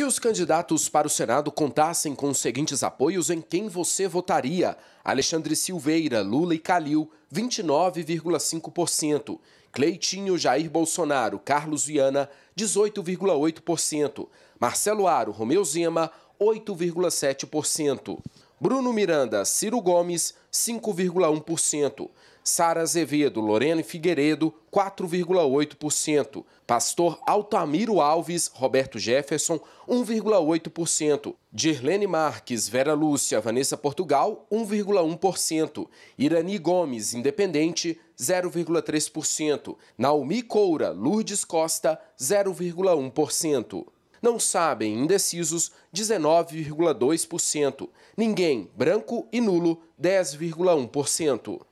Se os candidatos para o Senado contassem com os seguintes apoios, em quem você votaria? Alexandre Silveira, Lula e Calil, 29,5%. Cleitinho Jair Bolsonaro, Carlos Viana, 18,8%. Marcelo Aro, Romeu Zema, 8,7%. Bruno Miranda, Ciro Gomes, 5,1%. Sara Azevedo, Lorena Figueiredo, 4,8%. Pastor Altamiro Alves, Roberto Jefferson, 1,8%. Dirlene Marques, Vera Lúcia, Vanessa Portugal, 1,1%. Irani Gomes, Independente, 0,3%. Naomi Coura, Lourdes Costa, 0,1%. Não sabem, indecisos, 19,2%. Ninguém, branco e nulo, 10,1%.